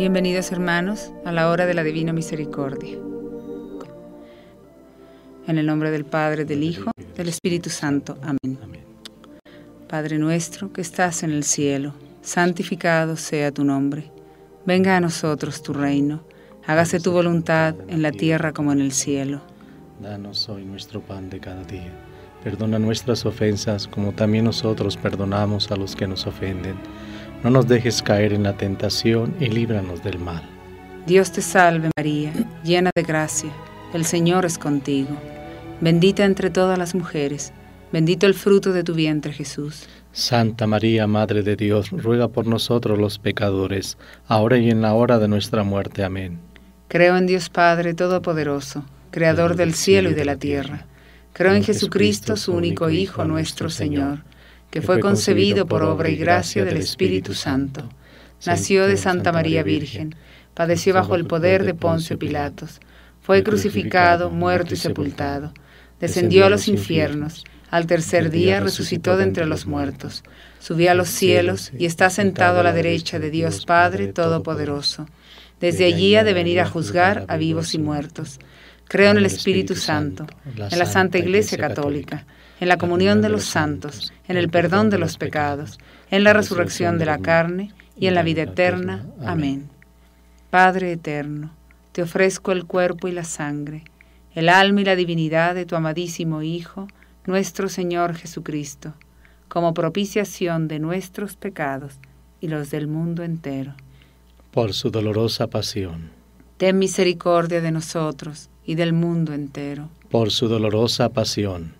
Bienvenidos hermanos a la hora de la divina misericordia. En el nombre del Padre, del Hijo, del Espíritu Santo. Amén. Padre nuestro que estás en el cielo, santificado sea tu nombre. Venga a nosotros tu reino. Hágase tu voluntad en la tierra como en el cielo. Danos hoy nuestro pan de cada día. Perdona nuestras ofensas como también nosotros perdonamos a los que nos ofenden no nos dejes caer en la tentación y líbranos del mal. Dios te salve María, llena de gracia, el Señor es contigo. Bendita entre todas las mujeres, bendito el fruto de tu vientre Jesús. Santa María, Madre de Dios, ruega por nosotros los pecadores, ahora y en la hora de nuestra muerte. Amén. Creo en Dios Padre Todopoderoso, Creador del cielo y de la tierra. Creo en Jesucristo, su único Hijo, nuestro Señor que fue concebido por obra y gracia del Espíritu Santo. Nació de Santa María Virgen, padeció bajo el poder de Poncio Pilatos, fue crucificado, muerto y sepultado, descendió a los infiernos, al tercer día resucitó de entre los muertos, subió a los cielos y está sentado a la derecha de Dios Padre Todopoderoso. Desde allí ha de venir a juzgar a vivos y muertos. Creo en el Espíritu Santo, en la Santa Iglesia Católica en la comunión de los santos, en el perdón de los pecados, en la resurrección de la carne y en la vida eterna. Amén. Padre eterno, te ofrezco el cuerpo y la sangre, el alma y la divinidad de tu amadísimo Hijo, nuestro Señor Jesucristo, como propiciación de nuestros pecados y los del mundo entero. Por su dolorosa pasión. Ten misericordia de nosotros y del mundo entero. Por su dolorosa pasión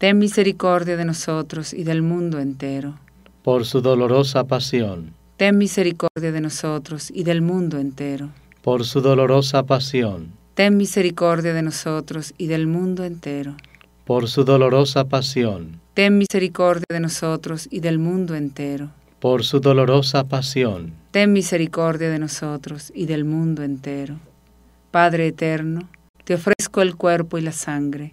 ten misericordia de nosotros y del mundo entero. Por su dolorosa pasión, ten misericordia de nosotros y del mundo entero. Por su dolorosa pasión, ten misericordia de nosotros y del mundo entero. Por su dolorosa pasión, ten misericordia de nosotros y del mundo entero. Por su dolorosa pasión, ten misericordia de nosotros y del mundo entero. Padre eterno, te ofrezco el cuerpo y la sangre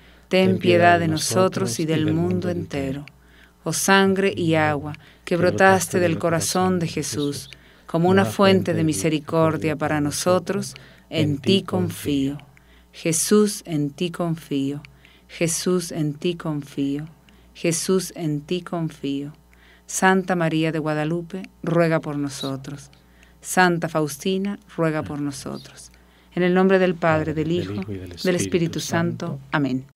ten piedad de nosotros y del mundo entero. Oh sangre y agua, que brotaste del corazón de Jesús, como una fuente de misericordia para nosotros, en ti confío. Jesús, en ti confío. Jesús, en ti confío. Jesús, en ti confío. Santa María de Guadalupe, ruega por nosotros. Santa Faustina, ruega por nosotros. En el nombre del Padre, del Hijo, del Espíritu Santo. Amén.